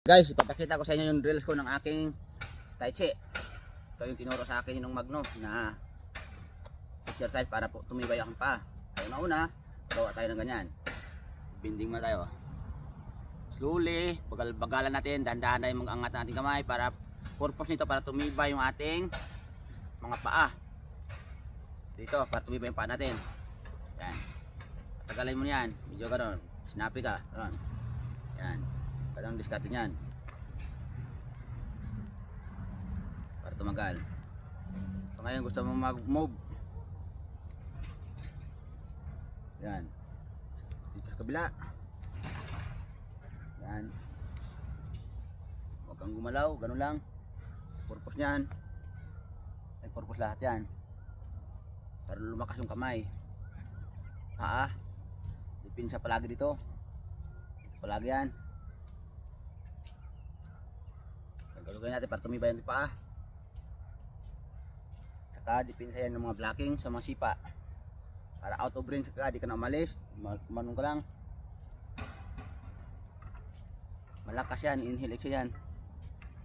Guys, ipapakita ko sa inyo yung drills ko ng aking Tai Chi. Ito yung tinuro sa akin ng Magno na exercise para po tumibay ang pa. Kaya una-una, gawa tayo ng ganyan. Binding mo tayo. Slowly, bagal-bagalan natin, dahan-dahan tayo mag-angat ng ating kamay para purpose nito para tumibay yung ating mga paa. Dito, para tumibay yung paa natin. Yan. Tagalan mo niyan, medyo ganoon. Snappy ka, ganoon. Yan. Kailangan diskarte niyan. Para tumagal. So ngayon gusto mo mag-move. Yan. Dito sa kabila. Yan. Huwag kang gumalaw. Ganun lang. Purpose niyan. May purpose lahat yan. Para lumakas yung kamay. Paa. Dipin sa palagi dito. Dito palagi yan. Kalugay natin para tumibay ang paa. Saka dipinsa yan ng mga blocking sa mga sipa. Para out of range ka, di ka na umalis. Manong ka lang. Malakas yan, inhale exhale yan.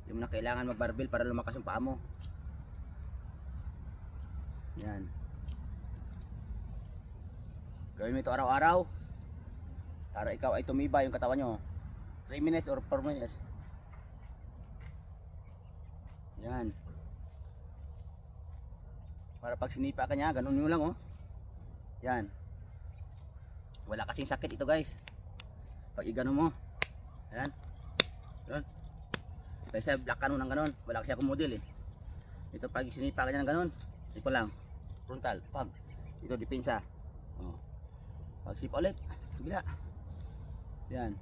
Hindi mo na kailangan magbarbel para lumakas yung paa mo. Yan. Gawin mo ito araw-araw. Para ikaw ay tumibay yung katawan nyo. 3 minutes or 4 minutes. Yan. Para pag sinipa ka niya, ganun nyo lang oh. Yan. Wala kasing sakit ito guys. Pag igano mo. Yan. Yan. Kasi black kanon ng ganun. Wala kasi ako model eh. Ito pag sinipa ka niya ng ganun. Sipa lang. Frontal. Pag. Ito dipinsa. Oh. Pag sipa ulit. Bila. Yan.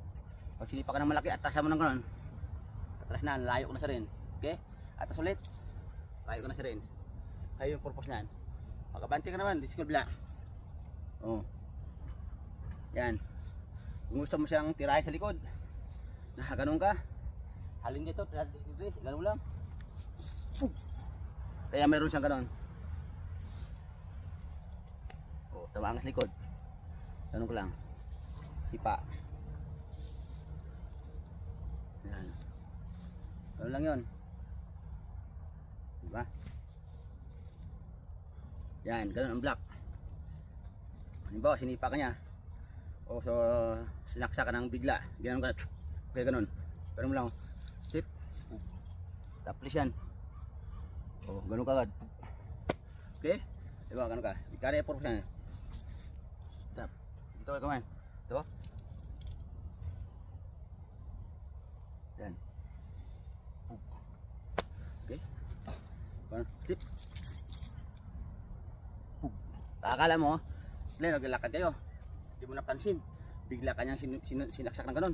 Pag sinipa ka ng malaki, atras mo ng ganun. Atras na. Layo na sa rin. Okay? Atas ulit. Kaya ko na si Ren. Kaya yung purpose niyan. Magabante ka naman, disco black. Oh. Yan. Kung gusto mo siyang tirahin sa likod, na ganun ka, halin dito. 30 degrees, ganun lang. Pum! Kaya meron siyang ganun. Oh, tamaan sa likod. Ganun ko lang. Sipa. Yan. Ganun lang yun. Diba? Yan, ganun ang block. Halimbawa, sinipa ka niya. O so, sinaksa ka ng bigla. Ganun ka na. Okay, ganun. Pero mo lang. Tip. Tapos yan. O, ganun ka agad. Okay? Diba, ganun ka. Ikari effort ko yan. Tap. Dito ka kaman. ito, diba? akala mo, play, naglalakad kayo. Hindi mo napansin. Bigla kanyang sin, sin, sinaksak ng ganun.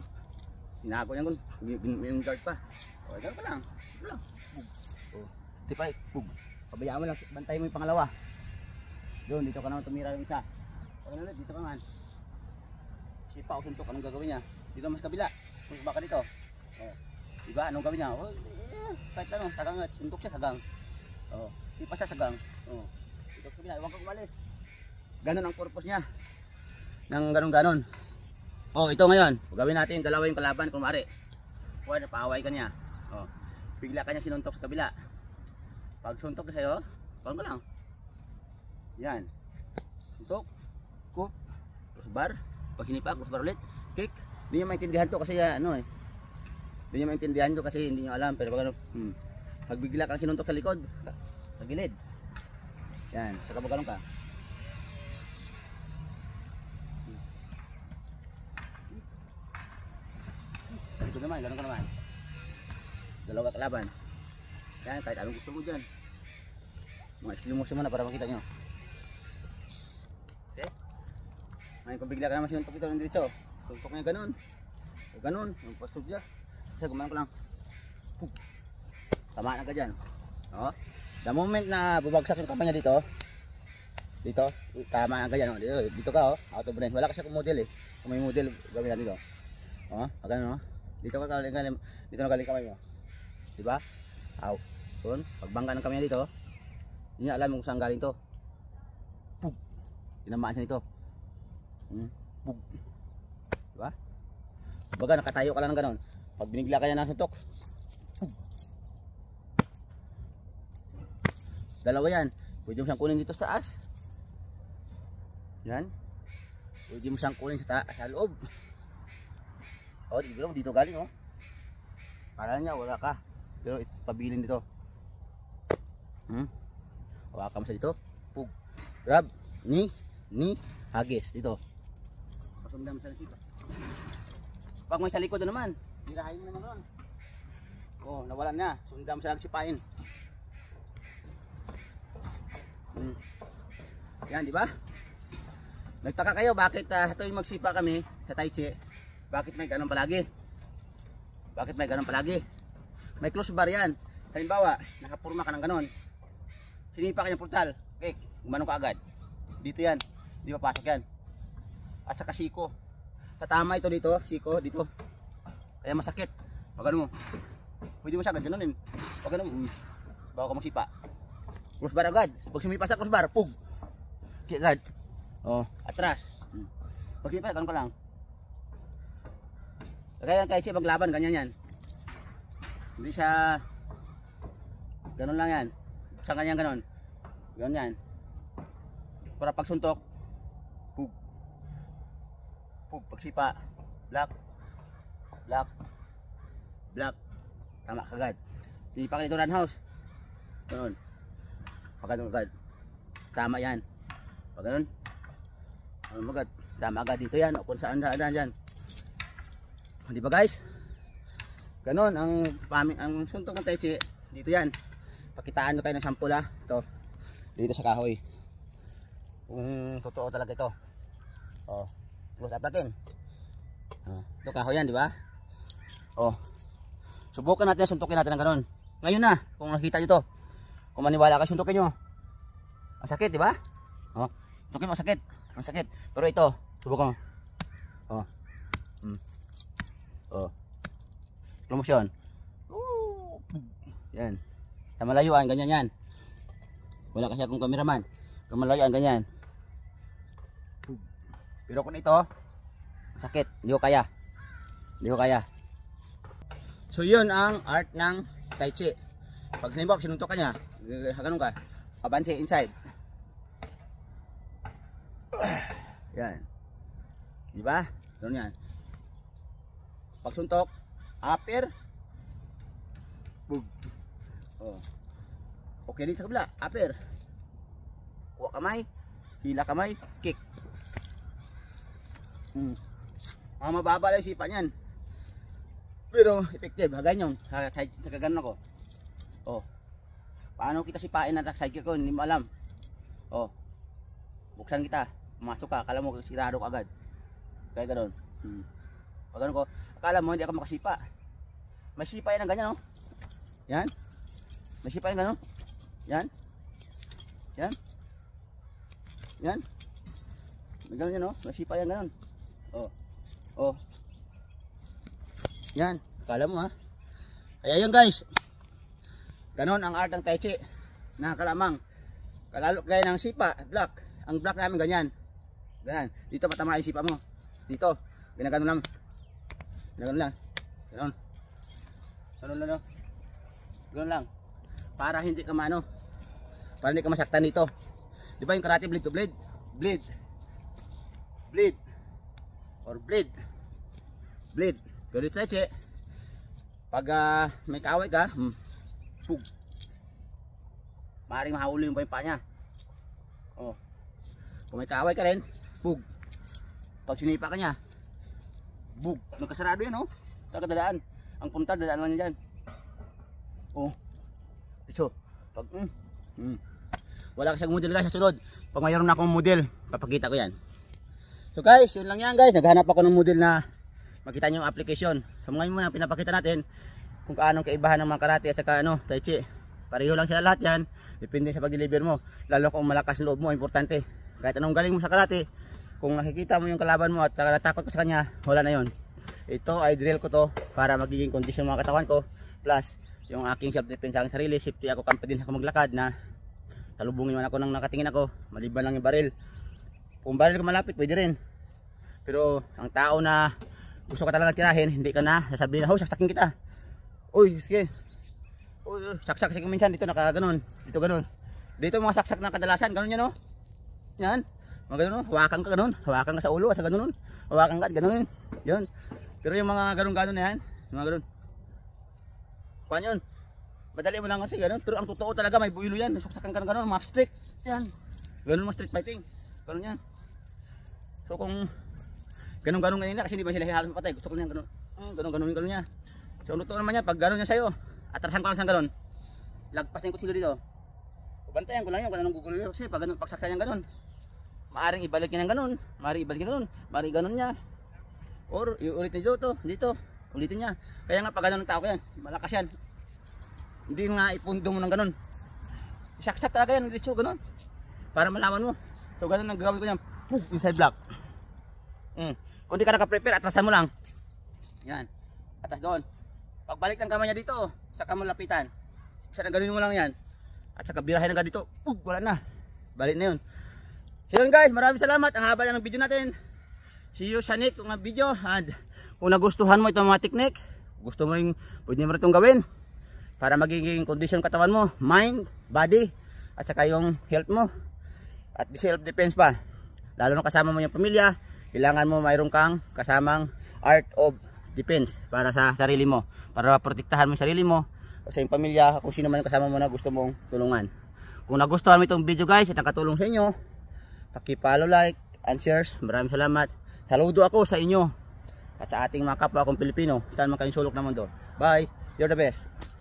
Sinago niya ganun. Yung guard pa. O, oh, ganun pa lang. Ganun lang. Oh, tipay, bug. Pabayaan mo lang, bantay mo yung pangalawa. Doon, dito ka naman tumira yung isa. O, ganun dito ka man. Sipa o suntok, anong gagawin niya? Dito mas kabila. Kung baka dito. O, oh, diba, anong gawin niya? O, eh, kahit ano, sagang, suntok siya, sagang. O, sipa siya, sagang. O, dito sa kabila, iwan ka kumalis. Ganun ang purpose niya. Nang ganun-ganon. Oh, ito ngayon. Gawin natin dalawa yung kalaban kung mari. Kuha, paaway ka niya. Oh. Bigla kanya sinuntok sa kabila. Pag suntok ka sa'yo, pang ko lang. Yan. Suntok, cook, crossbar. Pag hinipag, crossbar ulit. Kick. Hindi niya maintindihan to kasi ah, ano eh. Hindi niya maintindihan to kasi hindi niya alam. Pero pag ano, hmm. Pag bigla kang sinuntok sa likod, sa gilid. Yan, saka pag ka. Ito naman, ganun ka naman. Dalawa kalaban. Yan, kahit anong gusto mo dyan. Mga islim mo siya para makita nyo. Okay? Ngayon, pabigla ka naman sinuntok ito ng diritso. Suntok niya ganun. O ganun, yung pasok niya. Kasi gumayon ko lang. Tama na ka dyan. O? The moment na bubagsak yung kamay niya dito, dito, tama na ganyan, oh. dito, dito ka, oh, auto brain. Wala kasi kung model eh. Kung may model, gawin natin ito. Oh, ganun, oh. Dito ka galing galing dito na galing kamay mo. 'Di ba? Aw. Kun, pagbangga ng kamay dito. niya alam kung saan galing 'to. Pug. Tinamaan siya nito. Hmm. Pug. 'Di ba? Baga nakatayo ka lang ng ganun. Pag binigla ka niya ng suntok. Pug. Dalawa 'yan. Pwede mo siyang kunin dito sa as Yan. Pwede mo siyang kunin sa, ta sa loob. Oh, di bilang dito galing oh. Kala niya wala ka. Pero pabilin dito. Hmm? Wala ka sa dito. Pug. Grab. Ni. Ni. Hages Dito. Pasundam sa sipa. Ah. Pag may sa likod ano na naman. Tirahin naman ron. Oh, nawalan na. Sundam sa sipain. Hmm. Yan, di ba? Nagtaka kayo bakit uh, ah, tuwing magsipa kami sa Taichi, bakit may ganun palagi? Bakit may ganun palagi? May close bar yan. Halimbawa, nakapurma ka ng ganun. Sinipa ka yung portal. Okay, gumanong ka agad. Dito yan. Di papasok yan. At saka siko. Tatama ito dito. Siko, dito. Kaya masakit. Pag ano mo. Pwede mo siya agad ganunin. Pag ano mo. Hmm. Bawa ka magsipa. Close bar agad. Pag sumipa sa close bar, pug. Kaya agad. Oh. Atras. Hmm. Pag sumipa, ganun ka lang. Kaya kahit siya maglaban, ganyan yan. Hindi siya, ganun lang yan. Sa kanya ganun. Ganun yan. Para pag suntok, pug. Pug, pagsipa, black, black, black. Tama kagad. Hindi pa kanito run house. Ganun. Pagkano agad. Tama yan. Pag ganun. Ano agad. Tama agad dito yan. O kung saan saan dyan di ba guys ganon ang paming ang suntok ng tetsi dito yan pakitaan nyo kayo ng sample ha ah. ito dito sa kahoy kung totoo talaga ito oh close up natin oh, ito kahoy yan di ba oh subukan natin suntukin natin ng ganon ngayon na kung nakita nyo to kung maniwala ka suntukin nyo ang sakit di ba oh suntukin mo ang sakit ang sakit pero ito subukan mo oh mm. Oh. Slow motion. Ooh. Yan. Sa malayuan, ganyan yan. Wala kasi akong cameraman. Sa malayuan, ganyan. Pero kung ito, sakit. Hindi ko kaya. Hindi ko kaya. So yun ang art ng Tai Chi. Pag sinibok, sinuntok ka niya. Ganun ka. Abansi, inside. Yan. Di ba? Ganun yan pagsuntok, upper, bug. Oh. Okay dito sa kabila, upper. Kuha kamay, hila kamay, kick. Mm. Ah, mababa lang isipan yan. Pero effective, ha, ganyan, Sa, sa, sa kaganon ako. Oh. Paano kita sipain ng side ko? Hindi mo alam. Oh. Buksan kita. Pumasok ka. Akala mo sirado ka agad. Kaya ganon. Mm. Pagano ko, akala mo hindi ako makasipa. May sipa yan ng ganyan, no? Oh. Yan. May sipa yan no? Yan. Yan. Yan. May ganun no? Oh. May sipa yan ganun. Oh. Oh. Yan. Akala mo, ha? Kaya yun, guys. Ganun ang art ng tai chi na kalamang. Kalalo gaya ng sipa, black. Ang black namin ganyan. Ganyan. Dito matama yung sipa mo. Dito. Ginagano lang. Ganun lang. Ganun. Ganun lang. No? Ganun lang. Para hindi ka maano. Para hindi ka masaktan nito. Di ba yung karate blade to blade? Blade. Blade. Or blade. Blade. Pero sa eche, pag uh, may kaaway ka, hmm, pug. Maring mahuli yung pa niya. Oh. Kung may kaaway ka rin, pug. Pag sinipa ka niya, bug. Nagkasarado yan, oh. Kakadadaan. Ang punta, dadaan lang diyan. Oh. Ito. Pag, mm, mm. Wala kasi model guys sa sunod. Pag mayroon na akong model, papakita ko yan. So guys, yun lang yan guys. Naghanap ako ng model na makita niyo yung application. Sa so, mga muna, pinapakita natin kung kaanong kaibahan ng mga karate at saka ano, tai chi. Pareho lang sila lahat yan. Depende sa pag-deliver mo. Lalo kung malakas loob mo, importante. Kahit anong galing mo sa karate, kung nakikita mo yung kalaban mo at natakot ka sa kanya wala na yon ito ay drill ko to para magiging condition mga katawan ko plus yung aking self defense sa aking sarili safety ako kampi din ako maglakad na salubungin man ako nang nakatingin ako maliban lang yung baril kung baril ko malapit pwede rin pero ang tao na gusto ka talaga tirahin hindi ka na sasabihin na oh saksakin kita uy sige oh, saksak kasi minsan dito naka ganun dito ganun dito mga saksak na kadalasan ganun yan oh yan mga ganun, hawakan ka ganun, hawakan ka sa ulo, sa ganun, hawakan ka at ganun, yun. Pero yung mga ganun-ganun na yan, mga ganun. Kuhan yun, madali mo lang kasi ganun, pero ang totoo talaga may builo yan, may suksakan ka ng ganun, mga street, yan. Ganun mga street fighting, ganun yan. So kung ganun-ganun kanina kasi hindi ba sila hihalang patay, gusto ko na yan ganun, hmm, ganun-ganun ganun niya. So ang totoo naman yan, pag ganun yan sa'yo, atrasan ko lang sa ganun, lagpas ko yung dito. Bantayan ko lang yun kung anong gugulo yun kasi pag ganun, pagsaksayan ganun, maaring ibalik niya ng ganun maaring ibalik niya ganun maaring ganun niya or iulit niya dito dito ulitin niya kaya nga pag ganun ng tao yan malakas yan hindi nga ipundo mo ng ganun isaksak talaga yan diretso ganun para malaman mo so ganun ang gagawin ko yan Poof, inside block mm. kung di ka nakaprepare atrasan mo lang yan atas doon pagbalik ng kamay niya dito saka mo lapitan saka ganun mo lang yan at saka birahin agad dito Poof, wala na balik na yun So yun guys, maraming salamat. Ang haba ng video natin. See you sa next mga video. And kung nagustuhan mo itong mga technique, gusto mo rin, pwede mo rin itong gawin para magiging condition katawan mo, mind, body, at saka yung health mo. At self-defense pa. Lalo na kasama mo yung pamilya, kailangan mo mayroon kang kasamang art of defense para sa sarili mo. Para protektahan mo yung sarili mo, sa yung pamilya, kung sino man yung kasama mo na gusto mong tulungan. Kung nagustuhan mo itong video guys at nakatulong sa inyo, paki-follow like and shares. Maraming salamat. Saludo ako sa inyo at sa ating mga kapwa kong Pilipino. Saan man kayong sulok naman doon. Bye. You're the best.